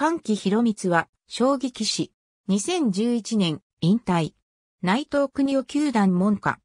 歓喜博光は、将棋棋士。2011年、引退。内藤国夫球団門下。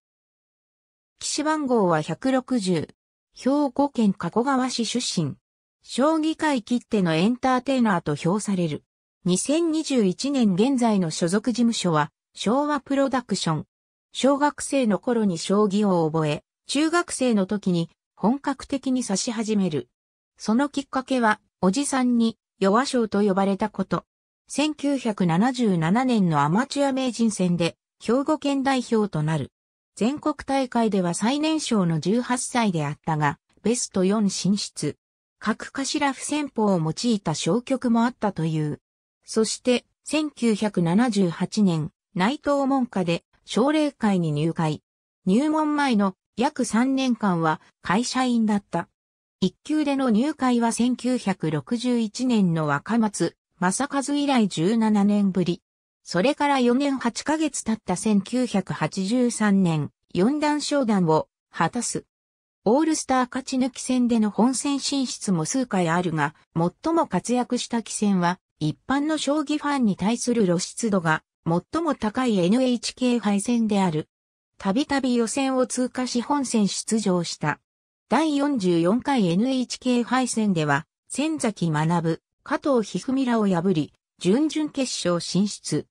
騎士番号は160。兵庫県加古川市出身。将棋界きってのエンターテイナーと評される。2021年現在の所属事務所は、昭和プロダクション。小学生の頃に将棋を覚え、中学生の時に本格的に指し始める。そのきっかけは、おじさんに弱賞と呼ばれたこと。1977年のアマチュア名人戦で兵庫県代表となる。全国大会では最年少の18歳であったが、ベスト4進出。各頭不戦法を用いた消極もあったという。そして、1978年、内藤門下で奨励会に入会。入門前の約3年間は会社員だった。一級での入会は1961年の若松正和以来17年ぶり。それから4年8ヶ月経った1983年、4段昇段を果たす。オールスター勝ち抜き戦での本戦進出も数回あるが、最も活躍した棋戦は、一般の将棋ファンに対する露出度が最も高い NHK 敗戦である。たびたび予選を通過し本戦出場した。第44回 NHK 杯戦では、仙崎学、加藤一二三らを破り、準々決勝進出。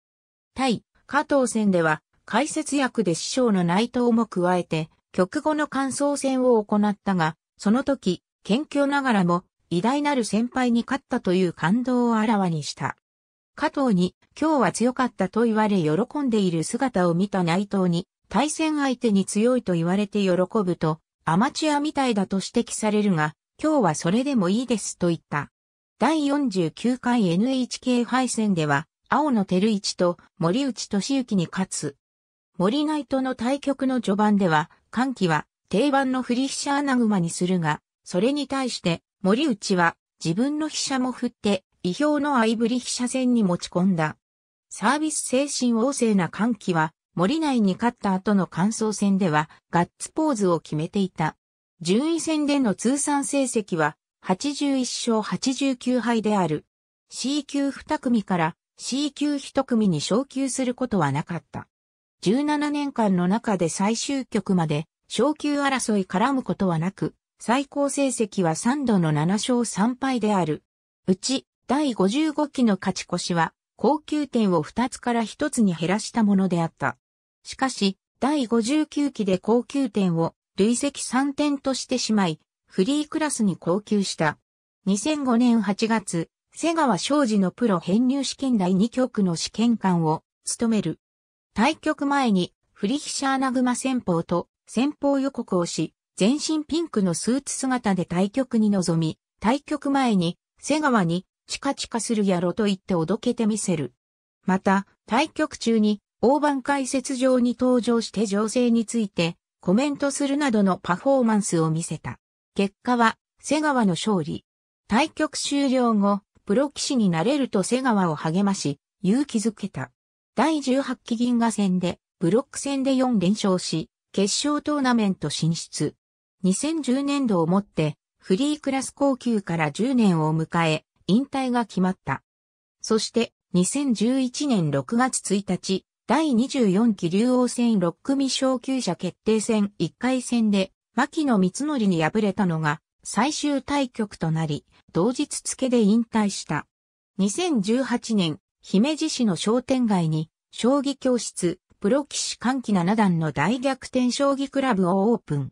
対、加藤戦では、解説役で師匠の内藤も加えて、局後の感想戦を行ったが、その時、謙虚ながらも、偉大なる先輩に勝ったという感動をあらわにした。加藤に、今日は強かったと言われ喜んでいる姿を見た内藤に、対戦相手に強いと言われて喜ぶと、アマチュアみたいだと指摘されるが、今日はそれでもいいですと言った。第49回 NHK 敗戦では、青野照一と森内俊之に勝つ。森内との対局の序盤では、歓喜は定番の振り飛車穴熊にするが、それに対して森内は自分の飛車も振って、意表の相振り飛車戦に持ち込んだ。サービス精神旺盛な歓喜は、森内に勝った後の感想戦ではガッツポーズを決めていた。順位戦での通算成績は81勝89敗である。C 級2組から C 級1組に昇級することはなかった。17年間の中で最終局まで昇級争い絡むことはなく、最高成績は3度の7勝3敗である。うち、第55期の勝ち越しは、高級点を2つから1つに減らしたものであった。しかし、第59期で高級点を累積3点としてしまい、フリークラスに高級した。2005年8月、瀬川昌司のプロ編入試験第2局の試験官を務める。対局前に、フリヒシャーナグマ戦法と戦法予告をし、全身ピンクのスーツ姿で対局に臨み、対局前に、瀬川に、チカチカするやろと言っておどけてみせる。また、対局中に、大盤解説上に登場して情勢についてコメントするなどのパフォーマンスを見せた。結果は瀬川の勝利。対局終了後、プロ棋士になれると瀬川を励まし、勇気づけた。第18期銀河戦で、ブロック戦で4連勝し、決勝トーナメント進出。2010年度をもって、フリークラス高級から10年を迎え、引退が決まった。そして、2011年6月1日、第24期竜王戦6組昇級者決定戦1回戦で、牧野光則に敗れたのが最終対局となり、同日付で引退した。2018年、姫路市の商店街に、将棋教室、プロ棋士歓喜7段の大逆転将棋クラブをオープン。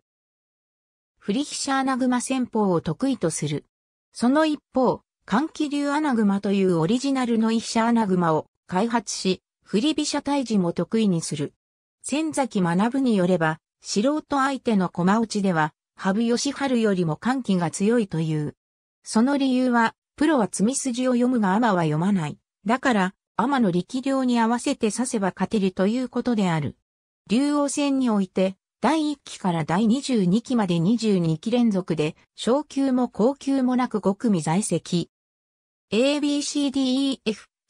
振り飛車穴熊戦法を得意とする。その一方、換気流穴熊というオリジナルの一飛車穴熊を開発し、振り飛車退治も得意にする。千崎学によれば、素人相手の駒落ちでは、羽生善治よりも歓喜が強いという。その理由は、プロは積み筋を読むがアマは読まない。だから、アマの力量に合わせて指せば勝てるということである。竜王戦において、第1期から第22期まで22期連続で、昇級も高級もなく5組在籍。ABCDEF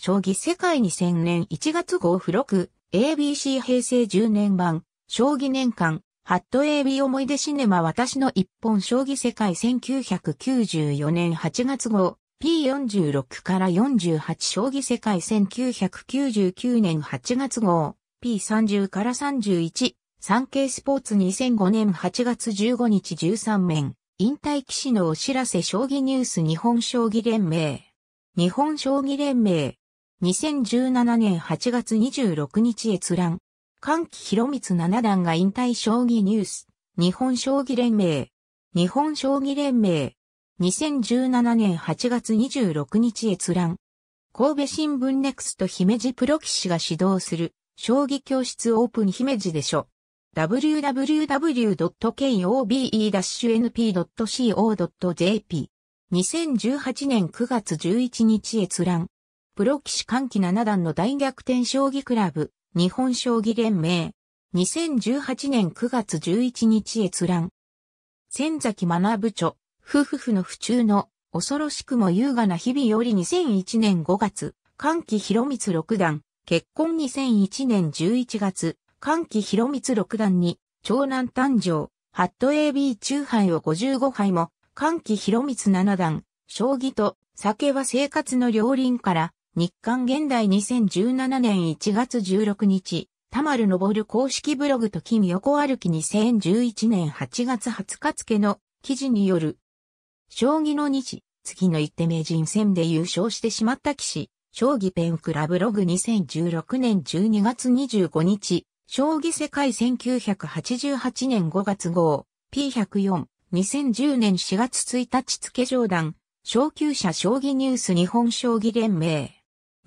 将棋世界2000年1月号付録 ABC 平成10年版将棋年間ハット AB 思い出シネマ私の一本将棋世界1994年8月号 P46 から48将棋世界1999年8月号 P30 から31産経スポーツ2005年8月15日13面引退騎士のお知らせ将棋ニュース日本将棋連盟日本将棋連盟2017年8月26日閲覧。歓喜広光七段が引退将棋ニュース。日本将棋連盟。日本将棋連盟。2017年8月26日閲覧。神戸新聞ネクスト姫路プロ騎士が指導する将棋教室オープン姫路でしょ。www.kobe-np.co.jp2018 年9月11日閲覧。プロ士歓喜7段の大逆転将棋クラブ、日本将棋連盟。2018年9月11日閲覧。千崎学部著、夫婦の不中の、恐ろしくも優雅な日々より2001年5月、歓喜広光六段、結婚2001年11月、歓喜広光六段に、長男誕生、ハット AB 中杯を55杯も、歓喜広光七段、将棋と酒は生活の両輪から、日刊現代2017年1月16日、田丸昇公式ブログと金横歩き2011年8月20日付の記事による、将棋の日、次の一手名人戦で優勝してしまった騎士、将棋ペンクラブログ2016年12月25日、将棋世界1988年5月号、P104、2010年4月1日付上段、昇級者将棋ニュース日本将棋連盟。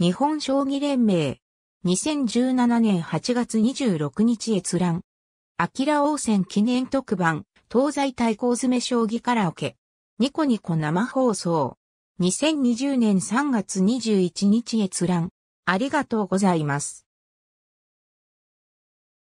日本将棋連盟。2017年8月26日閲覧。きら王戦記念特番、東西対抗詰将棋カラオケ。ニコニコ生放送。2020年3月21日閲覧。ありがとうございます。